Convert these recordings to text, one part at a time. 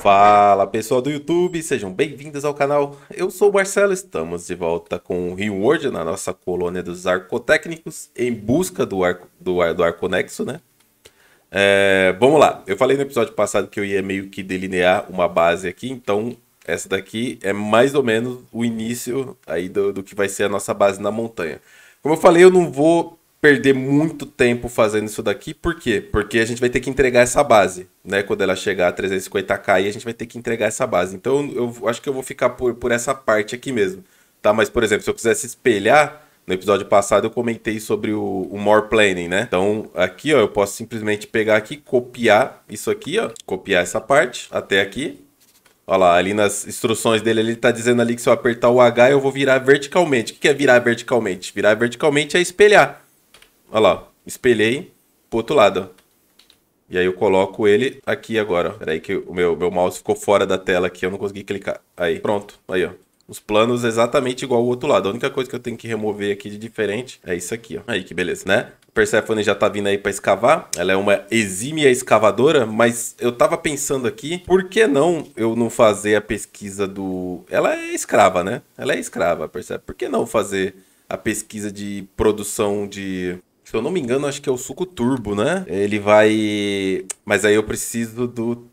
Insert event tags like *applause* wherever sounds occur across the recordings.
Fala pessoal do YouTube, sejam bem-vindos ao canal. Eu sou o Marcelo, estamos de volta com o Reward na nossa colônia dos arcotécnicos em busca do arco do, ar, do arconexo, né? É, vamos lá, eu falei no episódio passado que eu ia meio que delinear uma base aqui, então essa daqui é mais ou menos o início aí do, do que vai ser a nossa base na montanha. Como eu falei, eu não vou perder muito tempo fazendo isso daqui, por quê? Porque a gente vai ter que entregar essa base, né? Quando ela chegar a 350k, a gente vai ter que entregar essa base. Então eu, eu acho que eu vou ficar por, por essa parte aqui mesmo, tá? Mas, por exemplo, se eu quisesse espelhar, no episódio passado eu comentei sobre o, o, More Planning, né? Então aqui, ó, eu posso simplesmente pegar aqui, copiar isso aqui, ó, copiar essa parte até aqui. Olha lá, ali nas instruções dele, ele tá dizendo ali que se eu apertar o H eu vou virar verticalmente. O que é virar verticalmente? Virar verticalmente é espelhar. Olha lá, espelhei pro outro lado. E aí eu coloco ele aqui agora. Peraí que o meu, meu mouse ficou fora da tela aqui, eu não consegui clicar. Aí, pronto. Aí, ó. Os planos exatamente igual ao outro lado. A única coisa que eu tenho que remover aqui de diferente é isso aqui, ó. Aí, que beleza, né? Persephone já tá vindo aí para escavar. Ela é uma exímia escavadora, mas eu tava pensando aqui, por que não eu não fazer a pesquisa do... Ela é escrava, né? Ela é escrava, percebe? Por que não fazer a pesquisa de produção de se eu não me engano, acho que é o suco turbo, né? Ele vai. Mas aí eu preciso do.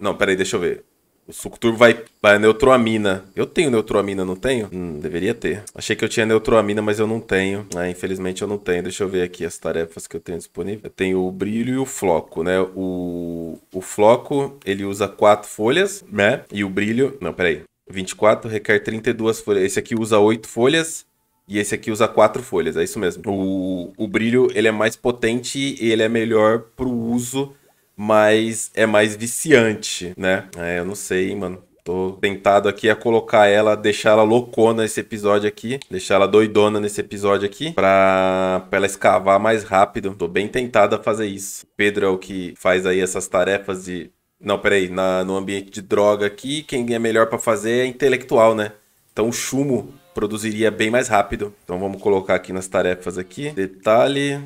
Não, peraí, deixa eu ver. O suco turbo vai para neutroamina. Eu tenho neutroamina, não tenho? Hum, deveria ter. Achei que eu tinha neutroamina, mas eu não tenho. Ah, infelizmente eu não tenho. Deixa eu ver aqui as tarefas que eu tenho disponível. Eu tenho o brilho e o floco, né? O, o floco, ele usa quatro folhas, né? E o brilho... Não, peraí. 24 requer 32 folhas. Esse aqui usa 8 folhas e esse aqui usa quatro folhas, é isso mesmo. O, o brilho, ele é mais potente e ele é melhor pro uso, mas é mais viciante, né? É, eu não sei, mano. Tô tentado aqui a colocar ela, deixar ela loucona nesse episódio aqui. Deixar ela doidona nesse episódio aqui. Pra, pra ela escavar mais rápido. Tô bem tentado a fazer isso. O Pedro é o que faz aí essas tarefas de. Não, peraí. Na, no ambiente de droga aqui, quem é melhor para fazer é intelectual, né? Então o Chumo produziria bem mais rápido. Então vamos colocar aqui nas tarefas aqui. Detalhe.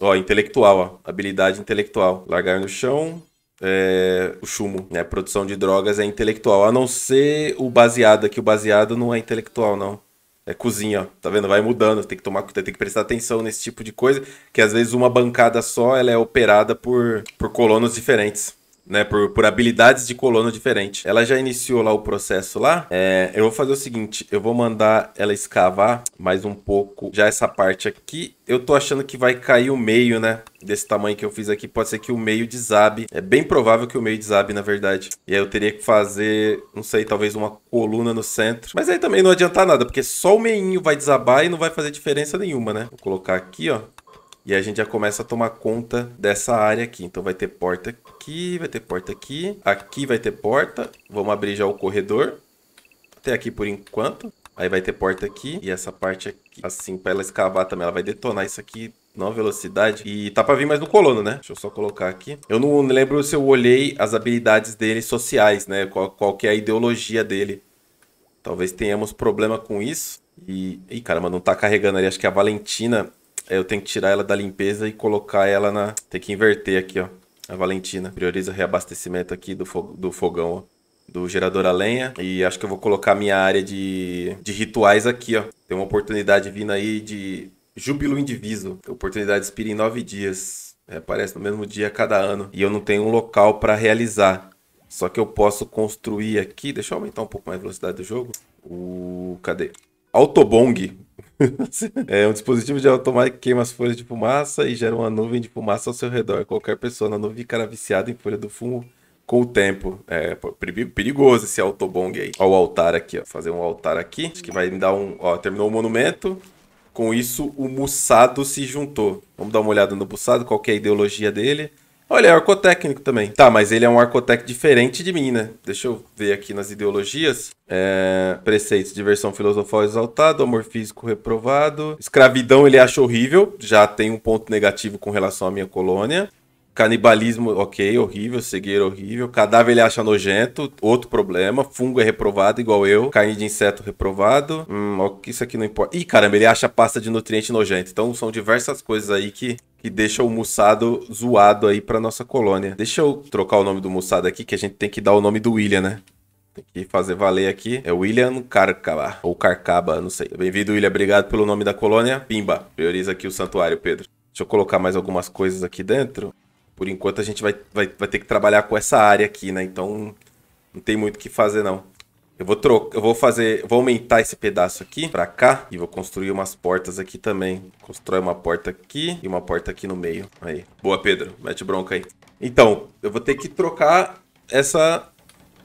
Ó, intelectual, ó. Habilidade intelectual. Largar no chão. É, o chumbo, né? A produção de drogas é intelectual. A não ser o baseado aqui. O baseado não é intelectual, não. É cozinha, ó. Tá vendo? Vai mudando. Tem que tomar, tem que prestar atenção nesse tipo de coisa. Que às vezes uma bancada só ela é operada por, por colonos diferentes né, por, por habilidades de colono diferente. Ela já iniciou lá o processo lá. É, eu vou fazer o seguinte, eu vou mandar ela escavar mais um pouco já essa parte aqui. Eu tô achando que vai cair o meio, né? Desse tamanho que eu fiz aqui, pode ser que o meio desabe. É bem provável que o meio desabe, na verdade. E aí eu teria que fazer, não sei, talvez uma coluna no centro. Mas aí também não adianta nada, porque só o meinho vai desabar e não vai fazer diferença nenhuma, né? Vou colocar aqui, ó. E a gente já começa a tomar conta dessa área aqui. Então vai ter porta aqui, vai ter porta aqui. Aqui vai ter porta. Vamos abrir já o corredor. Até aqui por enquanto. Aí vai ter porta aqui e essa parte aqui, assim, para ela escavar também, ela vai detonar isso aqui nova velocidade. E tá pra vir mais no colono, né? Deixa eu só colocar aqui. Eu não lembro se eu olhei as habilidades dele sociais, né? Qual, qual que é a ideologia dele. Talvez tenhamos problema com isso. E... Ih, caramba, não tá carregando ali. Acho que é a Valentina é, eu tenho que tirar ela da limpeza e colocar ela na. Tem que inverter aqui, ó. A Valentina. Prioriza o reabastecimento aqui do, fo... do fogão, ó do gerador a lenha. E acho que eu vou colocar minha área de, de rituais aqui, ó. Tem uma oportunidade vindo aí de Júbilo Indiviso. Oportunidade expira em nove dias. É, aparece no mesmo dia cada ano. E eu não tenho um local para realizar. Só que eu posso construir aqui. Deixa eu aumentar um pouco mais a velocidade do jogo. O. Cadê? Autobong. *laughs* é um dispositivo de automático que queima as folhas de fumaça e gera uma nuvem de fumaça ao seu redor. Qualquer pessoa na nuvem ficará viciada em folha do fumo com o tempo. É perigoso esse autobong aí. Ó, o altar aqui, ó. Fazer um altar aqui. Acho que vai me dar um. Ó, terminou o monumento. Com isso, o Mussado se juntou. Vamos dar uma olhada no Mussado, qual é a ideologia dele. Olha, é arcotécnico também. Tá, mas ele é um arcotec diferente de mim, né? Deixa eu ver aqui nas ideologias. É, preceitos, diversão filosofal exaltado, amor físico reprovado. Escravidão ele acha horrível, já tem um ponto negativo com relação à minha colônia. Canibalismo, ok, horrível. Cegueira, horrível. Cadáver, ele acha nojento. Outro problema. Fungo é reprovado, igual eu. Carne de inseto, reprovado. Hum, isso aqui não importa. Ih, caramba, ele acha pasta de nutriente nojento. Então, são diversas coisas aí que que deixa o Mussado zoado aí pra nossa colônia. Deixa eu trocar o nome do Mussado aqui, que a gente tem que dar o nome do William, né? Tem que fazer valer aqui. É William Carcaba, ou Carcaba, não sei. Bem-vindo, William. Obrigado pelo nome da colônia. Pimba, prioriza aqui o santuário, Pedro. Deixa eu colocar mais algumas coisas aqui dentro por enquanto a gente vai, vai, vai ter que trabalhar com essa área aqui, né? Então não tem muito o que fazer não. Eu vou trocar, eu vou fazer, vou aumentar esse pedaço aqui para cá e vou construir umas portas aqui também. Constrói uma porta aqui e uma porta aqui no meio. Aí. Boa, Pedro. Mete bronca aí. Então, eu vou ter que trocar essa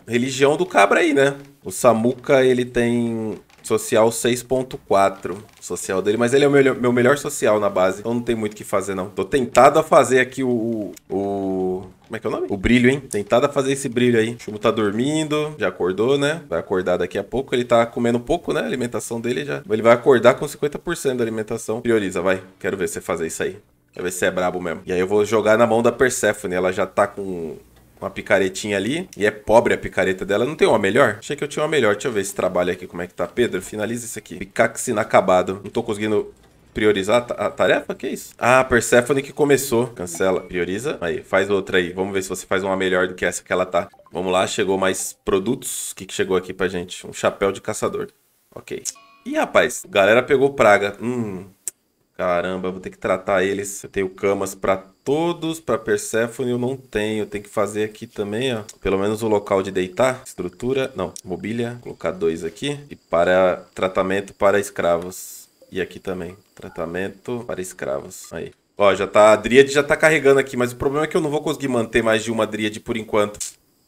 religião do cabra aí, né? O Samuka ele tem Social 6.4, social dele, mas ele é o meu, meu melhor social na base, então não tem muito o que fazer não. Tô tentado a fazer aqui o, o... Como é que é o nome? O brilho, hein? Tentado a fazer esse brilho aí. O Chumo tá dormindo, já acordou, né? Vai acordar daqui a pouco. Ele tá comendo pouco, né? A alimentação dele já. Ele vai acordar com 50% da alimentação. Prioriza, vai. Quero ver você fazer isso aí. Quero ver se é brabo mesmo. E aí eu vou jogar na mão da Persephone. Ela já tá com uma picaretinha ali. E é pobre a picareta dela. Não tem uma melhor? Achei que eu tinha uma melhor. Deixa eu ver esse trabalho aqui, como é que tá. Pedro, finaliza isso aqui. Picaxe inacabado. Não tô conseguindo priorizar a, tarefa? Que isso? Ah, Persephone que começou. Cancela, prioriza. Aí, faz outra aí. Vamos ver se você faz uma melhor do que essa que ela tá. Vamos lá, chegou mais produtos. O que, que chegou aqui pra gente? Um chapéu de caçador. Ok. Ih, rapaz, galera pegou praga. Hum, Caramba, vou ter que tratar eles. Eu tenho camas para todos, para Persephone eu não tenho. Tem que fazer aqui também, ó. Pelo menos o local de deitar. Estrutura, não, mobília. Vou colocar dois aqui. E para tratamento para escravos. E aqui também, tratamento para escravos. Aí. Ó, já tá, a Dríade já tá carregando aqui, mas o problema é que eu não vou conseguir manter mais de uma Dríade por enquanto.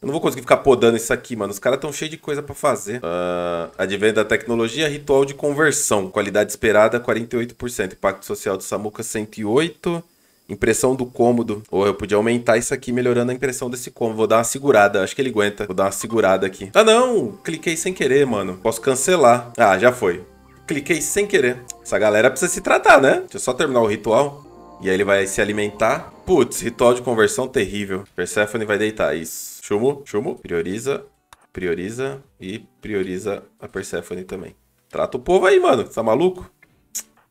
Eu não vou conseguir ficar podando isso aqui, mano. Os caras estão cheios de coisa para fazer. Uh, advento da tecnologia, ritual de conversão. Qualidade esperada, 48%. Impacto social do Samuca, 108%. Impressão do cômodo. Ou oh, eu podia aumentar isso aqui melhorando a impressão desse cômodo. Vou dar uma segurada. Acho que ele aguenta. Vou dar uma segurada aqui. Ah, não! Cliquei sem querer, mano. Posso cancelar. Ah, já foi. Cliquei sem querer. Essa galera precisa se tratar, né? Deixa eu só terminar o ritual. E aí ele vai se alimentar. Putz, ritual de conversão terrível. Persephone vai deitar. Isso. Chumo, chumo, prioriza, prioriza e prioriza a Persephone também. Trata o povo aí, mano. Tá maluco?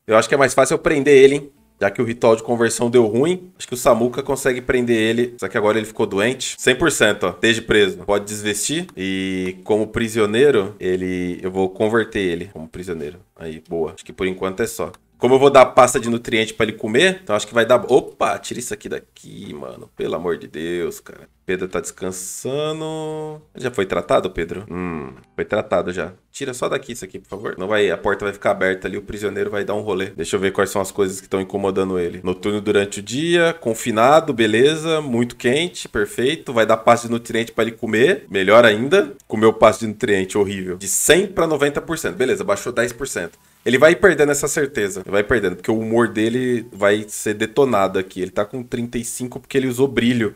Eu acho que é mais fácil eu prender ele, hein? Já que o ritual de conversão deu ruim, acho que o Samuka consegue prender ele. Só que agora ele ficou doente. 100%, ó. Esteja preso. Pode desvestir. E como prisioneiro, ele... Eu vou converter ele como prisioneiro. Aí, boa. Acho que por enquanto é só. Como eu vou dar pasta de nutriente para ele comer, então acho que vai dar. Opa, tira isso aqui daqui, mano. Pelo amor de Deus, cara. Pedro tá descansando. Já foi tratado, Pedro? Hum, foi tratado já. Tira só daqui isso aqui, por favor. Não vai, a porta vai ficar aberta ali, o prisioneiro vai dar um rolê. Deixa eu ver quais são as coisas que estão incomodando ele. Noturno durante o dia, confinado, beleza, muito quente, perfeito. Vai dar pasta de nutriente para ele comer, melhor ainda. Comeu pasta de nutriente horrível. De 100 para 90%, beleza, baixou 10%. Ele vai perdendo essa certeza. vai perdendo, porque o humor dele vai ser detonado aqui. Ele tá com 35 porque ele usou brilho.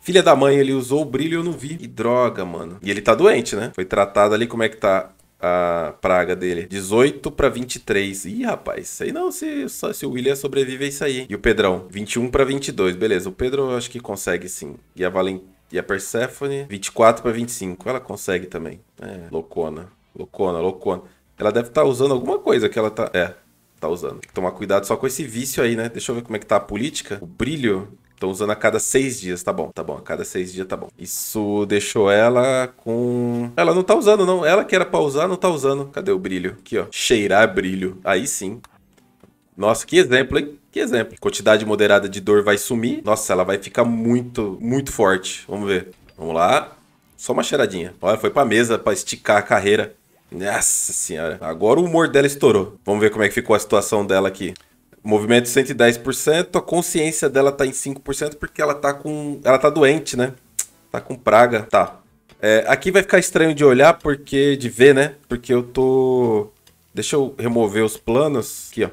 Filha da mãe, ele usou o brilho e eu não vi. E droga, mano. E ele tá doente, né? Foi tratado ali, como é que tá a praga dele? 18 pra 23. Ih, rapaz, sei não se, se o William sobrevive a é isso aí. E o Pedrão, 21 pra 22. Beleza, o Pedro eu acho que consegue sim. E a Valen... E a Persephone, 24 pra 25. Ela consegue também. É, loucona. Loucona, loucona. Ela deve estar tá usando alguma coisa que ela tá. É, tá usando. Tem que tomar cuidado só com esse vício aí, né? Deixa eu ver como é que tá a política. O brilho. Estão usando a cada seis dias, tá bom, tá bom, a cada seis dias tá bom. Isso deixou ela com. Ela não tá usando, não. Ela que era pra usar, não tá usando. Cadê o brilho? Aqui, ó. Cheirar brilho. Aí sim. Nossa, que exemplo, hein? Que exemplo. Quantidade moderada de dor vai sumir. Nossa, ela vai ficar muito, muito forte. Vamos ver. Vamos lá. Só uma cheiradinha. Olha, foi pra mesa pra esticar a carreira. Nossa senhora. Agora o humor dela estourou. Vamos ver como é que ficou a situação dela aqui. Movimento 110%, a consciência dela tá em 5% porque ela tá com. Ela tá doente, né? Tá com praga. Tá. É, aqui vai ficar estranho de olhar, porque. de ver, né? Porque eu tô. Deixa eu remover os planos. Aqui, ó.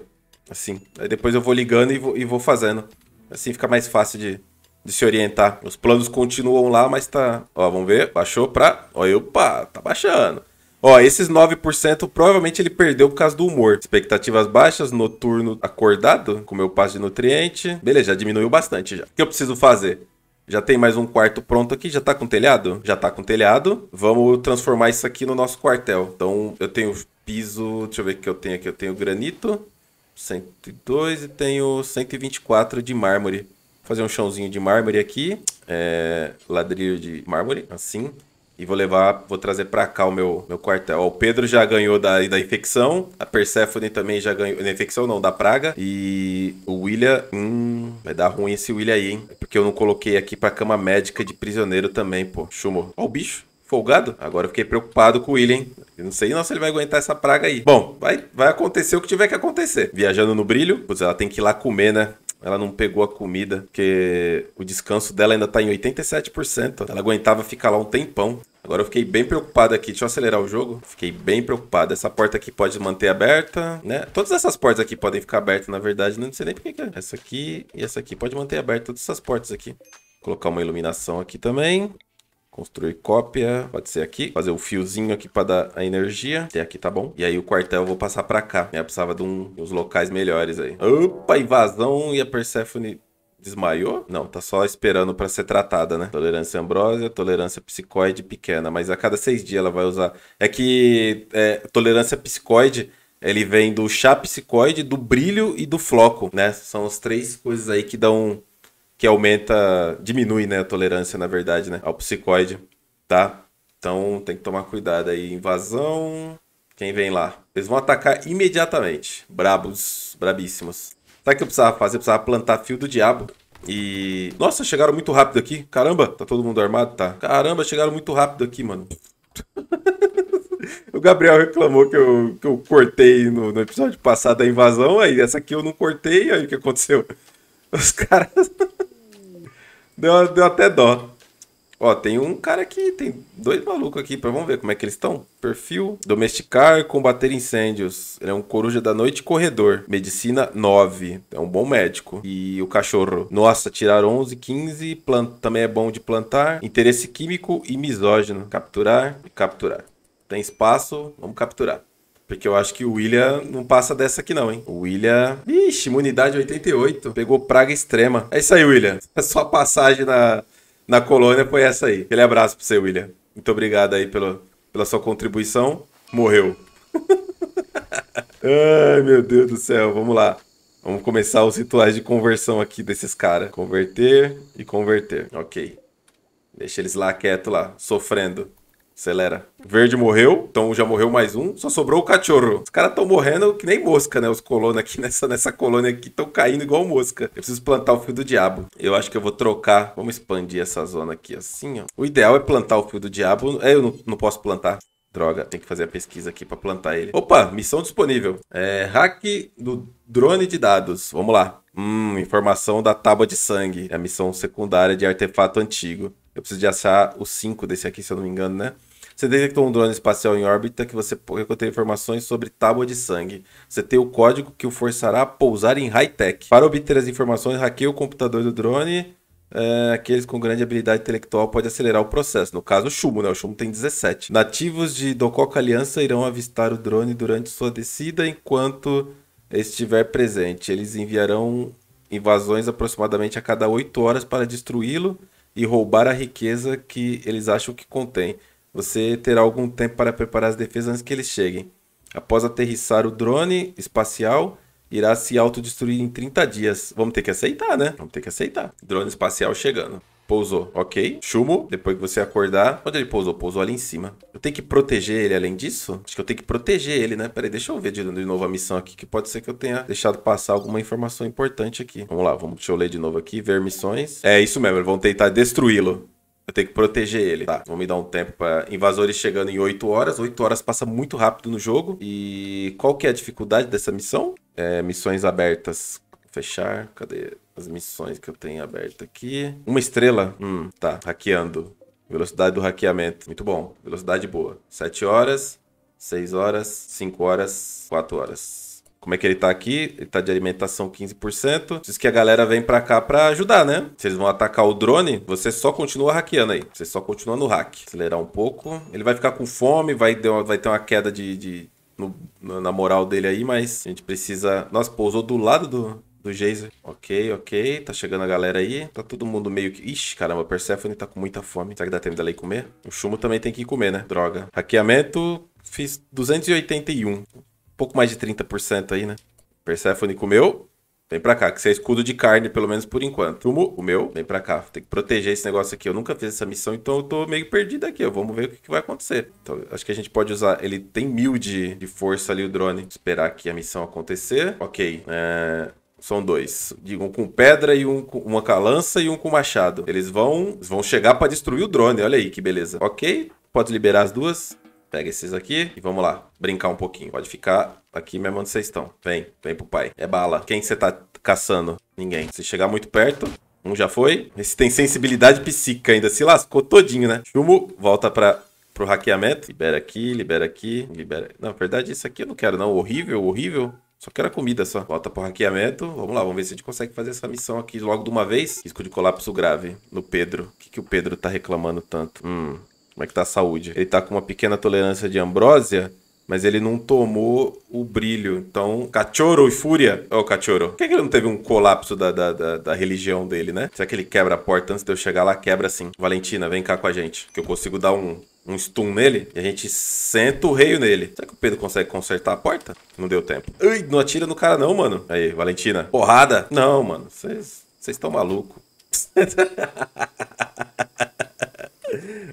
Assim. Aí depois eu vou ligando e vou, e vou fazendo. Assim fica mais fácil de, de se orientar. Os planos continuam lá, mas tá. Ó, vamos ver. Baixou pra. Olha, opa, tá baixando. Ó, esses 9% provavelmente ele perdeu por causa do humor. Expectativas baixas, noturno acordado, com meu passo de nutriente. Beleza, já diminuiu bastante já. O que eu preciso fazer? Já tem mais um quarto pronto aqui? Já tá com telhado? Já tá com telhado. Vamos transformar isso aqui no nosso quartel. Então, eu tenho piso... Deixa eu ver o que eu tenho aqui. Eu tenho granito, 102 e tenho 124 de mármore. Vou fazer um chãozinho de mármore aqui. É, ladrilho de mármore, assim e vou levar, vou trazer para cá o meu, meu quartel. O Pedro já ganhou da, da infecção, a Persephone também já ganhou, da infecção não, da praga, e o William, hum, vai dar ruim esse William aí, hein? É porque eu não coloquei aqui pra cama médica de prisioneiro também, pô. Chumou. Ó o bicho. Folgado? Agora eu fiquei preocupado com o William, hein? Eu não sei não se ele vai aguentar essa praga aí. Bom, vai, vai acontecer o que tiver que acontecer. Viajando no brilho, putz, ela tem que ir lá comer, né? ela não pegou a comida, porque o descanso dela ainda tá em 87%. Ela aguentava ficar lá um tempão. Agora eu fiquei bem preocupado aqui. Deixa eu acelerar o jogo. Fiquei bem preocupado. Essa porta aqui pode manter aberta, né? Todas essas portas aqui podem ficar abertas, na verdade. Não sei nem por que é. Essa aqui e essa aqui. Pode manter aberta todas essas portas aqui. Vou colocar uma iluminação aqui também. Construir cópia, pode ser aqui. Fazer o um fiozinho aqui para dar a energia. Até aqui tá bom. E aí o quartel eu vou passar para cá. Eu precisava de, um, uns locais melhores aí. Opa, invasão e a Persephone desmaiou? Não, tá só esperando para ser tratada, né? Tolerância ambrosia tolerância psicóide pequena. Mas a cada seis dias ela vai usar. É que é, tolerância psicóide... Ele vem do chá psicóide, do brilho e do floco, né? São as três coisas aí que dão que aumenta, diminui, né, a tolerância, na verdade, né, ao psicóide, tá? Então tem que tomar cuidado aí. Invasão. Quem vem lá? Eles vão atacar imediatamente. Brabos, brabíssimos. Sabe o que eu precisava fazer? Eu precisava plantar fio do diabo. E. Nossa, chegaram muito rápido aqui. Caramba, tá todo mundo armado? Tá. Caramba, chegaram muito rápido aqui, mano. *laughs* o Gabriel reclamou que eu, que eu cortei no, no episódio passado da invasão. Aí essa aqui eu não cortei. Aí o que aconteceu? Os caras. Deu, deu até dó. Ó, tem um cara aqui, tem dois malucos aqui, pra, vamos ver como é que eles estão. Perfil, domesticar, combater incêndios. Ele é um coruja da noite corredor. Medicina 9, é um bom médico. E o cachorro, nossa, tirar 11, 15, planta, também é bom de plantar. Interesse químico e misógino. Capturar e capturar. Tem espaço, vamos capturar. Porque eu acho que o William não passa dessa aqui não, hein? O William... Ixi, imunidade 88. Pegou praga extrema. É isso aí, William. A *laughs* sua passagem na, na colônia foi essa aí. Aquele abraço pra você, William. Muito obrigado aí pelo, pela sua contribuição. Morreu. *laughs* Ai, meu Deus do céu. Vamos lá. Vamos começar os rituais de conversão aqui desses caras. Converter e converter. Ok. Deixa eles lá quieto lá, sofrendo. Acelera. Verde morreu, então já morreu mais um. Só sobrou o cachorro. Os caras estão morrendo que nem mosca, né? Os colonos aqui *laughs* nessa, nessa colônia aqui estão caindo igual mosca. Eu preciso plantar o fio do diabo. Eu acho que eu vou trocar. Vamos expandir essa zona aqui assim, ó. O ideal é plantar o fio do diabo. É, eu não, não posso plantar. Droga, tem que fazer a pesquisa aqui para plantar ele. Opa, missão disponível. É, hack do drone de dados. Vamos lá. Hum, informação da tábua de sangue. É a missão secundária de artefato antigo. Eu preciso de achar os cinco desse aqui, se eu não me engano, né? Você detectou um drone espacial em órbita que você recolheu informações sobre tábua de sangue. Você tem o código que o forçará a pousar em high-tech. Para obter as informações, hackeia o computador do drone. É, aqueles com grande habilidade intelectual podem acelerar o processo. No caso, o Chumo, né? O Chumo tem 17. Nativos de Dococa Aliança irão avistar o drone durante sua descida enquanto estiver presente. Eles enviarão invasões aproximadamente a cada 8 horas para destruí-lo e roubar a riqueza que eles acham que contém. Você terá algum tempo para preparar as defesas antes que eles cheguem. Após aterrissar o drone espacial, irá se autodestruir em 30 dias. Vamos ter que aceitar, né? Vamos ter que aceitar. Drone espacial chegando. Pousou, ok. Chumo, depois que você acordar. Onde ele pousou? Pousou ali em cima. Eu tenho que proteger ele além disso? Acho que eu tenho que proteger ele, né? Peraí, deixa eu ver de, novo a missão aqui, que pode ser que eu tenha deixado passar alguma informação importante aqui. Vamos lá, vamos, deixa eu ler de novo aqui, ver missões. É isso mesmo, vão tentar destruí-lo. Eu tenho que proteger ele. Tá, vou me dar um tempo para invasores chegando em 8 horas. 8 horas passa muito rápido no jogo. E qual que é a dificuldade dessa missão? É, missões abertas. Fechar. Cadê as missões que eu tenho aberta aqui? Uma estrela. Hum, tá. Hackeando. Velocidade do hackeamento. Muito bom. Velocidade boa. 7 horas, 6 horas, 5 horas, 4 horas como é que ele tá aqui. Ele tá de alimentação 15%. Diz que a galera vem pra cá pra ajudar, né? Se eles vão atacar o drone, você só continua hackeando aí. Você só continua no hack. Acelerar um pouco. Ele vai ficar com fome, vai, uma, vai ter uma queda de, de no, na moral dele aí, mas a gente precisa... Nossa, pousou do lado do, do Jason. Ok, ok. Tá chegando a galera aí. Tá todo mundo meio que... Ixi, caramba, Persephone tá com muita fome. Será que dá tempo dela ir comer? O Chumo também tem que ir comer, né? Droga. Hackeamento... Fiz 281 pouco mais de 30% aí, né? Persephone comeu, Vem pra cá, que você é escudo de carne, pelo menos por enquanto. Tumo, o meu, vem pra cá. Tem que proteger esse negócio aqui. Eu nunca fiz essa missão, então eu tô meio perdido aqui. Vamos ver o que, que vai acontecer. Então, acho que a gente pode usar... Ele tem mil de, de força ali, o drone. Esperar que a missão acontecer. Ok. É... São dois. Um com pedra e um com uma calança e um com machado. Eles vão, vão chegar para destruir o drone. Olha aí que beleza. Ok. Pode liberar as duas. Pega esses aqui e vamos lá. Brincar um pouquinho. Pode ficar aqui mesmo onde vocês estão. Vem, vem pro pai. É bala. Quem você tá caçando? Ninguém. Se chegar muito perto, um já foi. Esse tem sensibilidade psíquica ainda. Se lascou todinho, né? Chumo, volta pra, pro hackeamento. Libera aqui, libera aqui, libera... Na verdade, isso aqui eu não quero, não. Horrível, horrível. Só quero a comida só. Volta pro hackeamento. Vamos lá, vamos ver se a gente consegue fazer essa missão aqui logo de uma vez. Risco de colapso grave no Pedro. O que, que o Pedro tá reclamando tanto? Hum, como é que tá a saúde? Ele tá com uma pequena tolerância de ambrósia, mas ele não tomou o brilho. Então, Cachorro e Fúria. Ô, oh, Cachorro, por que, ele não teve um colapso da, da, da, da, religião dele, né? Será que ele quebra a porta antes de eu chegar lá? Quebra sim. Valentina, vem cá com a gente, que eu consigo dar um. Um stun nele e a gente senta o reio nele. Será que o Pedro consegue consertar a porta? Não deu tempo. Ui, não atira no cara, não, mano. Aí, Valentina. Porrada? Não, mano. Vocês estão malucos. *laughs*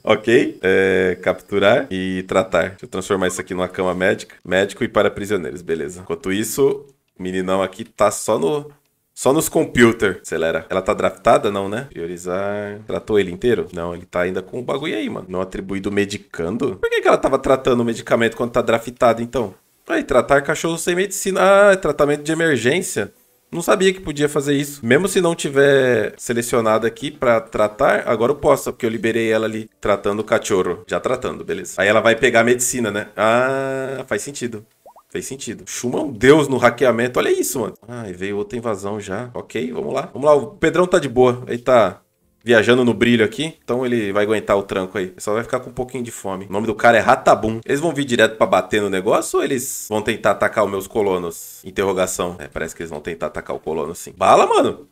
ok? É, capturar e tratar. Deixa eu transformar isso aqui numa cama médica. Médico e para prisioneiros, beleza. Enquanto isso, o meninão aqui tá só no só nos computer. Acelera. Ela tá draftada? Não, né? Priorizar. Tratou ele inteiro? Não, ele tá ainda com o bagulho aí, mano. Não atribuído medicando? Por que, que ela tava tratando o medicamento quando tá draftada, então? Aí, tratar cachorro sem medicina. Ah, é tratamento de emergência. Não sabia que podia fazer isso. Mesmo se não tiver selecionado aqui para tratar, agora eu posso, porque eu liberei ela ali tratando o cachorro. Já tratando, beleza. Aí ela vai pegar a medicina, né? Ah, faz sentido. Fez sentido. Chuma é um deus no hackeamento. Olha isso, mano. Ai, veio outra invasão já. Ok, vamos lá. Vamos lá, o Pedrão tá de boa. Ele tá viajando no brilho aqui, então ele vai aguentar o tranco aí. Ele só vai ficar com um pouquinho de fome. O nome do cara é Ratabum. Eles vão vir direto para bater no negócio ou eles vão tentar atacar os meus colonos? Interrogação. É, parece que eles vão tentar atacar o colono sim. Bala, mano!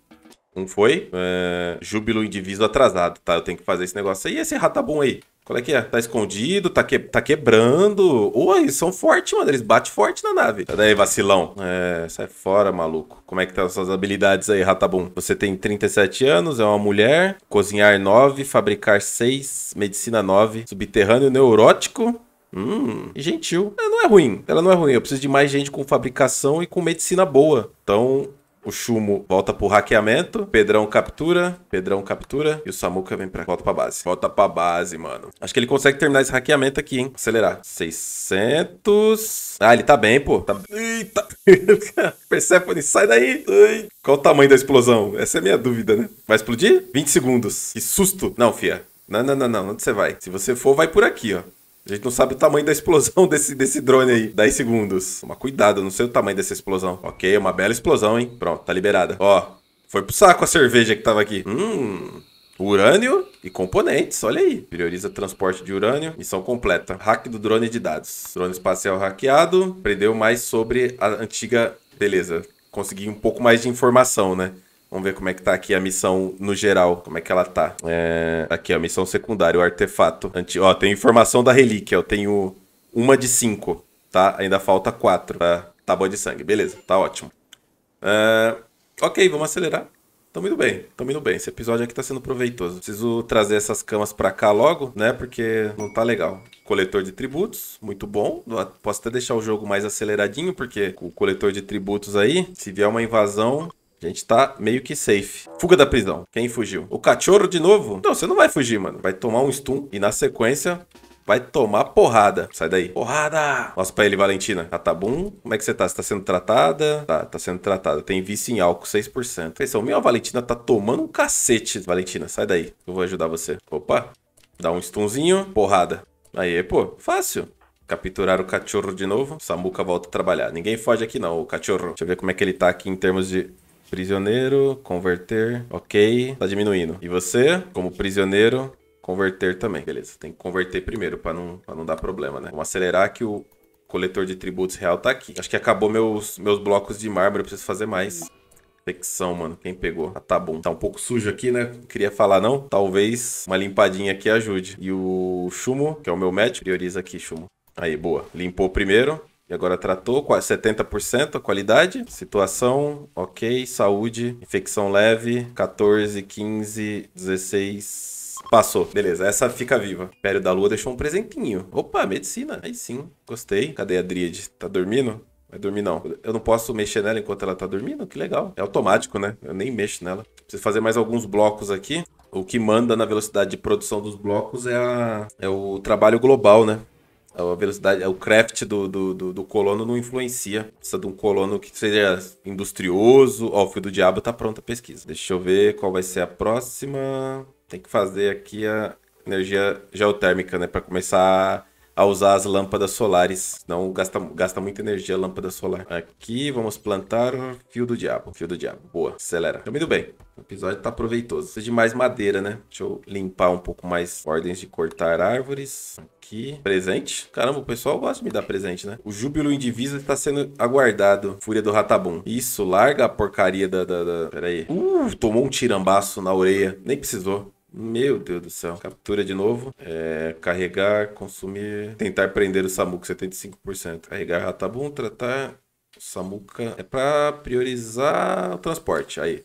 Um foi. É, júbilo indiviso atrasado, tá? Eu tenho que fazer esse negócio aí. E esse ratabum aí? Qual é que é? Tá escondido, tá, que, tá quebrando. Oi, são fortes, mano. Eles batem forte na nave. Cadê daí, vacilão. É, sai fora, maluco. Como é que tá as suas habilidades aí, Ratabum? Você tem 37 anos, é uma mulher. Cozinhar 9, fabricar 6, medicina 9, subterrâneo neurótico. Hum, gentil. Ela não é ruim. Ela não é ruim. Eu preciso de mais gente com fabricação e com medicina boa. Então, o Chumo volta pro hackeamento. Pedrão captura. Pedrão captura. E o Samuka vem pra... Volta pra base. Volta pra base, mano. Acho que ele consegue terminar esse hackeamento aqui, hein? Acelerar. 600... Ah, ele tá bem, pô. Tá... Eita! *laughs* Persephone, sai daí! Ai. Qual o tamanho da explosão? Essa é a minha dúvida, né? Vai explodir? 20 segundos. Que susto! Não, fia. Não, não, não, não. Onde você vai? Se você for, vai por aqui, ó. A gente não sabe o tamanho da explosão *laughs* desse, desse drone aí. 10 segundos. Toma cuidado, não sei o tamanho dessa explosão. Ok, é uma bela explosão, hein? Pronto, tá liberada. Ó, foi pro saco a cerveja que tava aqui. Hum... Urânio e componentes, olha aí. Prioriza transporte de urânio. Missão completa. Hack do drone de dados. Drone espacial hackeado. Aprendeu mais sobre a antiga... Beleza. Consegui um pouco mais de informação, né? Vamos ver como é que tá aqui a missão no geral, como é que ela tá. É... Aqui, a missão secundária, o artefato. Anti... Ó, tem informação da relíquia, eu tenho uma de cinco, tá? Ainda falta quatro tá? tábua de sangue. Beleza, tá ótimo. É... Ok, vamos acelerar. Tamo indo bem, tamo indo bem. Esse episódio aqui tá sendo proveitoso. Preciso trazer essas camas pra cá logo, né? Porque não tá legal. Coletor de tributos, muito bom. Posso até deixar o jogo mais aceleradinho, porque o coletor de tributos aí, se vier uma invasão, a gente tá meio que safe. Fuga da prisão. Quem fugiu? O cachorro de novo? Não, você não vai fugir, mano. Vai tomar um stun e na sequência vai tomar porrada. Sai daí. Porrada! Mostra pra ele, Valentina. Ah, tá bom. Como é que você tá? Você tá sendo tratada? Tá, tá sendo tratada. Tem vício em álcool, 6%. Atenção, minha Valentina tá tomando um cacete. Valentina, sai daí. Eu vou ajudar você. Opa. Dá um stunzinho. Porrada. Aí, pô. Fácil. Capturar o cachorro de novo. Samuca volta a trabalhar. Ninguém foge aqui não, o cachorro. Deixa eu ver como é que ele tá aqui em termos de Prisioneiro, converter, ok. Tá diminuindo. E você, como prisioneiro, converter também. Beleza, tem que converter primeiro para não, pra não dar problema, né? Vamos acelerar que o coletor de tributos real tá aqui. Acho que acabou meus, meus blocos de mármore, eu preciso fazer mais. Infecção, mano. Quem pegou? Ah, tá bom. Tá um pouco sujo aqui, né? Não queria falar, não. Talvez uma limpadinha aqui ajude. E o Chumo, que é o meu match, prioriza aqui, Chumo. Aí, boa. Limpou primeiro. E agora tratou 70% a qualidade. Situação, ok. Saúde, infecção leve, 14, 15, 16. Passou. Beleza, essa fica viva. Império da Lua deixou um presentinho. Opa, medicina. Aí sim, gostei. Cadê a Driad? Tá dormindo? Vai dormir não. Eu não posso mexer nela enquanto ela tá dormindo? Que legal. É automático, né? Eu nem mexo nela. Preciso fazer mais alguns blocos aqui. O que manda na velocidade de produção dos blocos é, a, é o trabalho global, né? a velocidade, o craft do, do, do, do, colono não influencia. Precisa de um colono que seja industrioso. Ó, o fio do diabo tá pronta a pesquisa. Deixa eu ver qual vai ser a próxima. Tem que fazer aqui a energia geotérmica, né? Pra começar a usar as lâmpadas solares. Não gasta, gasta muita energia a lâmpada solar. Aqui vamos plantar fio do diabo. Fio do diabo. Boa. Acelera. Então, tá muito bem. O episódio tá proveitoso. Precisa de mais madeira, né? Deixa eu limpar um pouco mais ordens de cortar árvores. Aqui. Presente. Caramba, o pessoal gosta de me dar presente, né? O júbilo indivisa está sendo aguardado. Fúria do Ratabum. Isso, larga a porcaria da... da, da... Pera aí. Uh, tomou um tirambaço na orelha. Nem precisou. Meu Deus do céu. Captura de novo. É, carregar, consumir. Tentar prender o Samuca, 75%. Carregar Ratabum, ah, tá tratar. Tá, tá. O Samuca. É pra priorizar o transporte. Aí.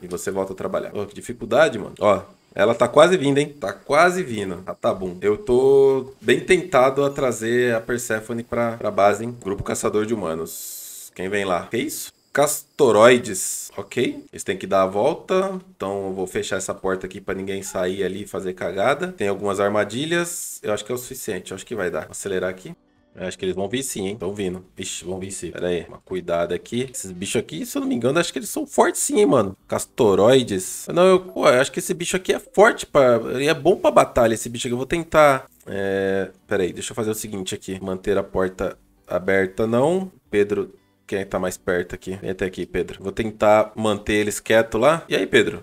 E você volta a trabalhar. Oh, que dificuldade, mano. Ó, ela tá quase vindo, hein? Tá quase vindo. Ah, tá bom. Eu tô bem tentado a trazer a Persephone pra, pra base, hein? Grupo Caçador de Humanos. Quem vem lá? Que isso? castoroides, ok? Eles têm que dar a volta, então eu vou fechar essa porta aqui para ninguém sair ali e fazer cagada. Tem algumas armadilhas, eu acho que é o suficiente, eu acho que vai dar. Vou acelerar aqui. Eu acho que eles vão vir sim, hein? Estão vindo. Vixe, vão vir sim. Pera aí. Uma cuidado aqui. Esses bichos aqui, se eu não me engano, acho que eles são fortes sim, hein, mano. Castoroides. Não, eu, pô, eu acho que esse bicho aqui é forte pra... Ele é bom pra batalha, esse bicho aqui. Eu vou tentar... É... Pera aí, deixa eu fazer o seguinte aqui. Manter a porta aberta, não. Pedro quem tá mais perto aqui. Vem até aqui, Pedro. Vou tentar manter eles quieto lá. E aí, Pedro?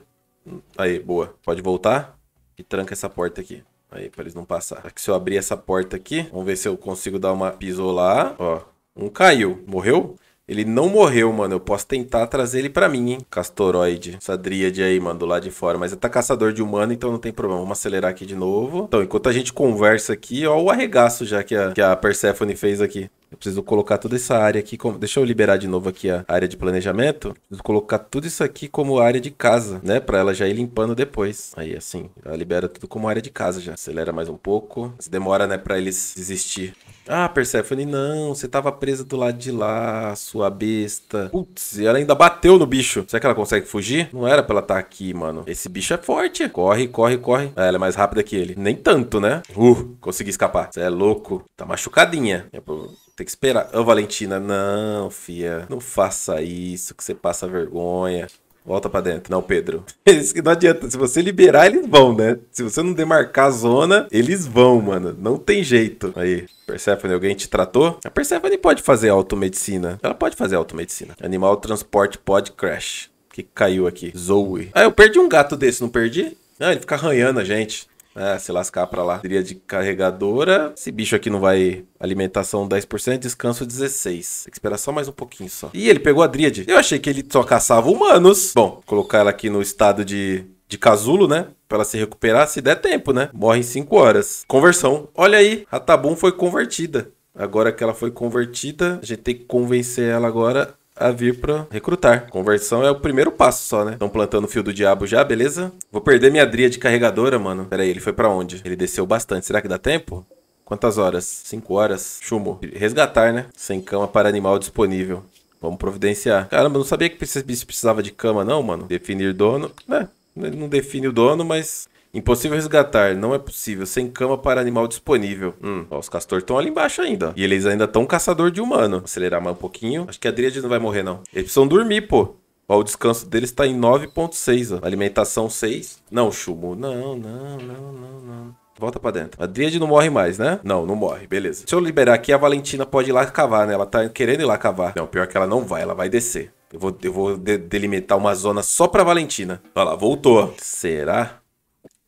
Aí, boa. Pode voltar e tranca essa porta aqui. Aí, pra eles não passar. Aqui, se eu abrir essa porta aqui, vamos ver se eu consigo dar uma... Pisou lá, ó. Um caiu. Morreu? Ele não morreu, mano. Eu posso tentar trazer ele pra mim, hein? Castoroide. Essa dríade aí, mano, do lado de fora. Mas ele tá caçador de humano, então não tem problema. Vamos acelerar aqui de novo. Então, enquanto a gente conversa aqui, ó o arregaço já que a, que a Persephone fez aqui. Eu preciso colocar toda essa área aqui. Como... Deixa eu liberar de novo aqui a área de planejamento. Preciso colocar tudo isso aqui como área de casa, né? Pra ela já ir limpando depois. Aí, assim, ela libera tudo como área de casa já. Acelera mais um pouco. Mas demora, né, pra eles desistir. Ah, Persephone, não, você tava presa do lado de lá, sua besta. Putz, e ela ainda bateu no bicho. Será que ela consegue fugir? Não era pra ela estar tá aqui, mano. Esse bicho é forte. Corre, corre, corre. Ah, ela é mais rápida que ele. Nem tanto, né? Uh, consegui escapar. Você é louco. Tá machucadinha. É pro tem que esperar. Ô, Valentina, não, fia, não faça isso, que você passa vergonha. Volta para dentro. Não, Pedro. *laughs* não adianta. Se você liberar, eles vão, né? Se você não demarcar a zona, eles vão, mano. Não tem jeito. Aí, Persephone, alguém te tratou? A Persephone pode fazer automedicina. Ela pode fazer automedicina. Animal transporte pode crash. O que caiu aqui? Zoe. Ah, eu perdi um gato desse, não perdi? Ah, ele fica arranhando a gente. É, se lascar pra lá. Bateria de carregadora. Esse bicho aqui não vai. Alimentação 10%, descanso 16. Tem que esperar só mais um pouquinho só. E ele pegou a Dríade. Eu achei que ele só caçava humanos. Bom, colocar ela aqui no estado de, de casulo, né? Pra ela se recuperar, se der tempo, né? Morre em 5 horas. Conversão. Olha aí, a Tabum foi convertida. Agora que ela foi convertida, a gente tem que convencer ela agora a vir para recrutar. Conversão é o primeiro passo só, né? Estão plantando o fio do diabo já, beleza? Vou perder minha dria de carregadora, mano. Pera aí, ele foi para onde? Ele desceu bastante. Será que dá tempo? Quantas horas? Cinco horas. Chumo. Resgatar, né? Sem cama para animal disponível. Vamos providenciar. Caramba, não sabia que precisava de cama, não, mano. Definir dono. É, ele não define o dono, mas Impossível resgatar, não é possível. Sem cama para animal disponível. Hum, ó, os castor estão ali embaixo ainda. E eles ainda estão caçador de humano. Vou acelerar mais um pouquinho. Acho que a Dríade não vai morrer, não. Eles precisam dormir, pô. Ó, o descanso deles está em 9.6, ó. Alimentação 6. Não, Chumo. Não, não, não, não, não. Volta pra dentro. A Dríade não morre mais, né? Não, não morre. Beleza. Deixa eu liberar aqui. A Valentina pode ir lá cavar, né? Ela tá querendo ir lá cavar. Não, pior que ela não vai. Ela vai descer. Eu vou, eu vou de delimitar uma zona só pra Valentina. Olha lá, voltou. Será?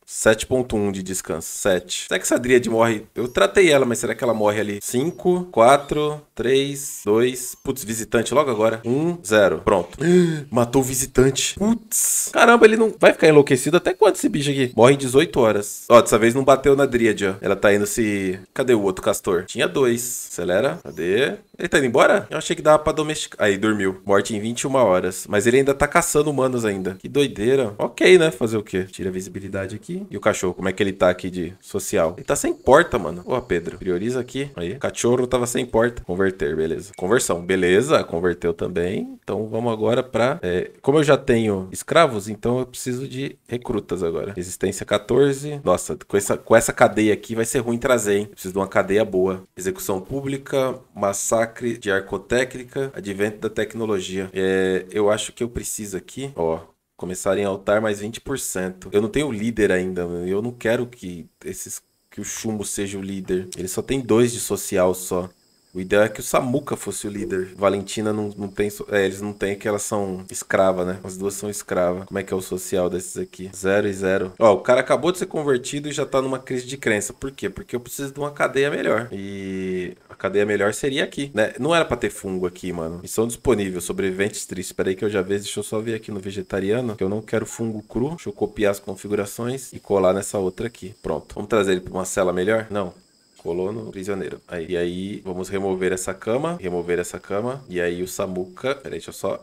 7.1 de descanso. 7. Será que essa Dríade morre? Eu tratei ela, mas será que ela morre ali? 5, 4, 3, 2. Putz, visitante logo agora. 1, 0. Pronto. *gasps* Matou o visitante. Putz. Caramba, ele não vai ficar enlouquecido até quando esse bicho aqui? Morre em 18 horas. Ó, dessa vez não bateu na Dríade, ó. Ela tá indo se. Cadê o outro castor? Tinha dois. Acelera. Cadê? Ele tá indo embora? Eu achei que dava pra domesticar. Aí, dormiu. Morte em 21 horas. Mas ele ainda tá caçando humanos ainda. Que doideira. Ok, né? Fazer o quê? Tira a visibilidade aqui. E o cachorro, como é que ele tá aqui de social? Ele tá sem porta, mano. Ô, Pedro, prioriza aqui. Aí, cachorro tava sem porta. Converter, beleza. Conversão, beleza. Converteu também. Então vamos agora pra. É, como eu já tenho escravos, então eu preciso de recrutas agora. Resistência 14. Nossa, com essa, com essa cadeia aqui vai ser ruim trazer, hein? Eu preciso de uma cadeia boa. Execução pública, massacre de arcotécnica, advento da tecnologia. É, eu acho que eu preciso aqui, ó, começarem a altar mais 20%. Eu não tenho líder ainda, eu não quero que esses que o chumbo seja o líder. Ele só tem dois de social só. O ideal é que o Samuka fosse o líder. Valentina não, não tem. É, eles não têm que elas são escrava, né? As duas são escrava. Como é que é o social desses aqui? Zero e zero. Ó, o cara acabou de ser convertido e já tá numa crise de crença. Por quê? Porque eu preciso de uma cadeia melhor. E a cadeia melhor seria aqui, né? Não era pra ter fungo aqui, mano. E são disponíveis. Sobreviventes tristes. Espera aí que eu já vejo. Deixa eu só ver aqui no vegetariano. Que eu não quero fungo cru. Deixa eu copiar as configurações e colar nessa outra aqui. Pronto. Vamos trazer ele pra uma cela melhor? Não colono prisioneiro. Aí, e aí vamos remover essa cama, remover essa cama. E aí o Samuka... Peraí, deixa eu só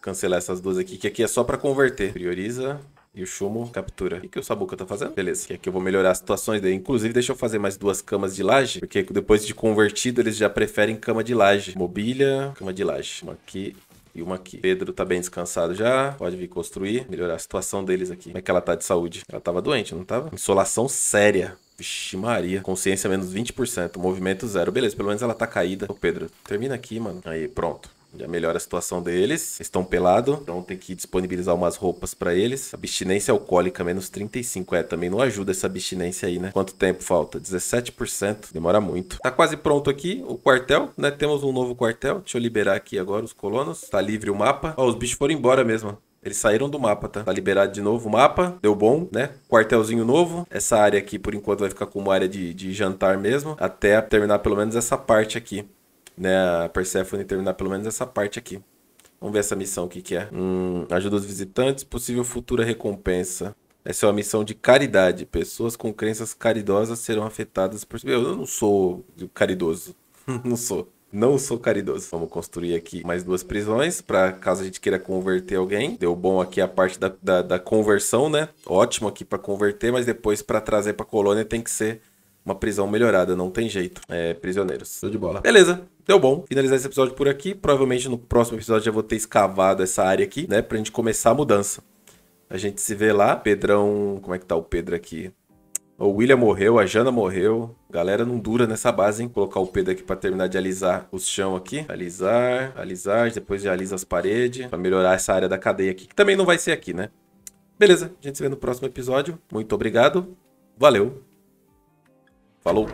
cancelar essas duas aqui, que aqui é só pra converter. Prioriza... E o Shumo captura. O que, que o sabuca tá fazendo? Beleza. Que aqui eu vou melhorar as situações dele Inclusive, deixa eu fazer mais duas camas de laje. Porque depois de convertido, eles já preferem cama de laje. Mobília, cama de laje. Uma aqui e uma aqui. Pedro tá bem descansado já, pode vir construir, melhorar a situação deles aqui. Como é que ela tá de saúde? Ela tava doente, não tava? Insolação séria. Vixe Maria. Consciência menos 20%. Movimento zero. Beleza, pelo menos ela tá caída. Ô, Pedro, termina aqui, mano. Aí, pronto. Já melhora a situação deles. Estão pelados, então tem que disponibilizar umas roupas para eles. Abstinência alcoólica, menos 35. É, também não ajuda essa abstinência aí, né? Quanto tempo falta? 17%. Demora muito. Tá quase pronto aqui o quartel, né? Temos um novo quartel. Deixa eu liberar aqui agora os colonos. Tá livre o mapa. Ó, os bichos foram embora mesmo. Eles saíram do mapa, tá? Tá liberado de novo o mapa. Deu bom, né? Quartelzinho novo. Essa área aqui, por enquanto, vai ficar como área de, de jantar mesmo. Até terminar pelo menos essa parte aqui. Né? A Persephone terminar pelo menos essa parte aqui. Vamos ver essa missão, o que que é. Hum, ajuda os visitantes, possível futura recompensa. Essa é uma missão de caridade. Pessoas com crenças caridosas serão afetadas por... Eu não sou caridoso. *laughs* não sou. Não sou caridoso. Vamos construir aqui mais duas prisões para caso a gente queira converter alguém. Deu bom aqui a parte da, da, da conversão, né? Ótimo aqui para converter, mas depois para trazer para colônia tem que ser uma prisão melhorada, não tem jeito. É, prisioneiros. Tô de bola. Beleza, deu bom. Finalizar esse episódio por aqui. Provavelmente no próximo episódio já vou ter escavado essa área aqui, né? Pra gente começar a mudança. A gente se vê lá. Pedrão. Como é que tá o Pedro aqui? O William morreu, a Jana morreu. Galera, não dura nessa base, hein? Vou colocar o Pedro aqui pra terminar de alisar o chão aqui. Alisar, alisar, depois já alisa as paredes. Pra melhorar essa área da cadeia aqui, que também não vai ser aqui, né? Beleza, a gente se vê no próximo episódio. Muito obrigado. Valeu. Falou.